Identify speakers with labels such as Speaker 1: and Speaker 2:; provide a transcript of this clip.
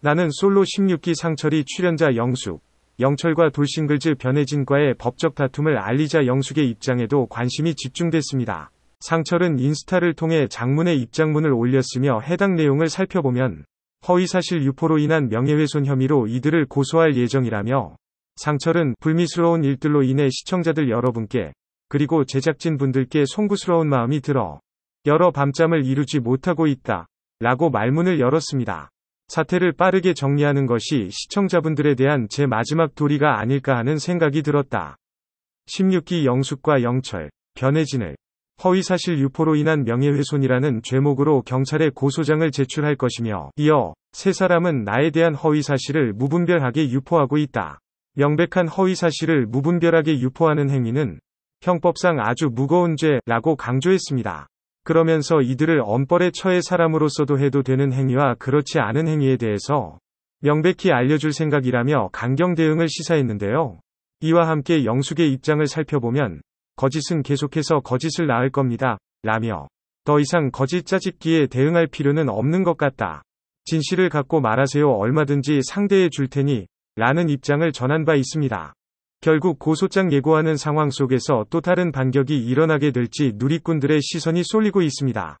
Speaker 1: 나는 솔로 16기 상철이 출연자 영숙, 영철과 돌싱글즈 변해진과의 법적 다툼을 알리자 영숙의 입장에도 관심이 집중됐습니다. 상철은 인스타를 통해 장문의 입장문을 올렸으며 해당 내용을 살펴보면 허위사실 유포로 인한 명예훼손 혐의로 이들을 고소할 예정이라며 상철은 불미스러운 일들로 인해 시청자들 여러분께 그리고 제작진 분들께 송구스러운 마음이 들어 여러 밤잠을 이루지 못하고 있다 라고 말문을 열었습니다. 사태를 빠르게 정리하는 것이 시청자분들에 대한 제 마지막 도리가 아닐까 하는 생각이 들었다. 16기 영숙과 영철, 변혜진을 허위사실 유포로 인한 명예훼손이라는 죄목으로 경찰에 고소장을 제출할 것이며 이어 세 사람은 나에 대한 허위사실을 무분별하게 유포하고 있다. 명백한 허위사실을 무분별하게 유포하는 행위는 형법상 아주 무거운 죄라고 강조했습니다. 그러면서 이들을 엄벌에 처해 사람으로서도 해도 되는 행위와 그렇지 않은 행위에 대해서 명백히 알려줄 생각이라며 강경 대응을 시사했는데요. 이와 함께 영숙의 입장을 살펴보면 거짓은 계속해서 거짓을 낳을 겁니다. 라며 더 이상 거짓 짜집기에 대응할 필요는 없는 것 같다. 진실을 갖고 말하세요 얼마든지 상대해 줄 테니 라는 입장을 전한 바 있습니다. 결국 고소장 예고하는 상황 속에서 또 다른 반격이 일어나게 될지 누리꾼들의 시선이 쏠리고 있습니다.